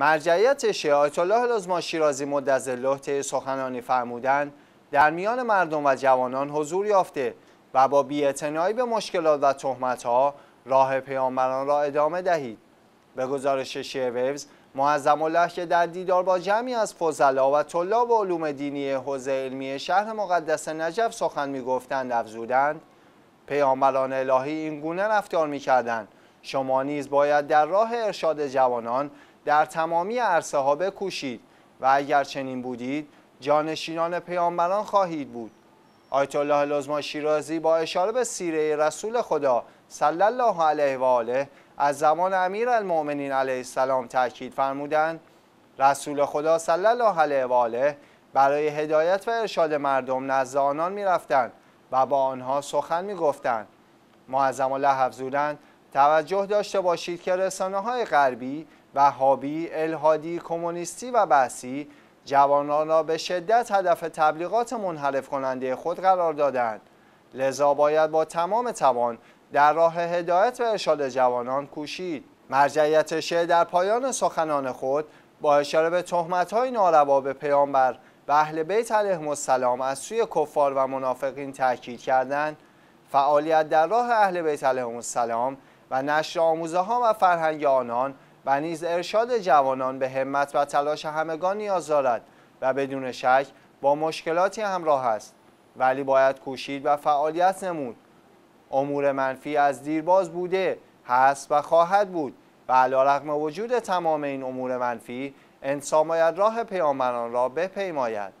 مرجعیت شیعه آیت الله لازما شیرازی مدز سخنانی فرمودن در میان مردم و جوانان حضور یافته و با بیاعتنایی به مشکلات و تهمتها راه پیامبران را ادامه دهید به گزارش شیعه ویوز معظم الله که در دیدار با جمعی از فضلا و طلاب و علوم دینی حوزه علمی شهر مقدس نجف سخن گفتند افزودند پیامبران الهی این گونه رفتار کردند. شما نیز باید در راه ارشاد جوانان در تمامی عرصه ها بکوشید و اگر چنین بودید جانشینان پیامبران خواهید بود آیت الله لزما شیرازی با اشاره به سیره رسول خدا صلی الله علیه و آله از زمان امیر المؤمنین علیه السلام تاکید فرمودند رسول خدا صلی الله علیه و آله برای هدایت و ارشاد مردم نزد آنان میرفتند و با آنها سخن میگفتند معظم الله توجه داشته باشید که رسانه های غربی وهابی، الهادی، کمونیستی و بحثی جوانان را به شدت هدف تبلیغات منحرف کننده خود قرار دادند لذا باید با تمام توان در راه هدایت و ارشاد جوانان کوشید مرجعیت شعر در پایان سخنان خود با اشاره به تهمت‌های ناروا به پیامبر و اهل بیت علیهم السلام از سوی کفار و منافقین تاکید کردند فعالیت در راه اهل بیت علیهم السلام و نشر آموزه ها و فرهنگ آنان و نیز ارشاد جوانان به همت و تلاش همگان نیاز دارد و بدون شک با مشکلاتی همراه است ولی باید کوشید و فعالیت نمود امور منفی از دیرباز بوده هست و خواهد بود و علیرغم وجود تمام این امور منفی انسان باید راه پیامبران را بپیماید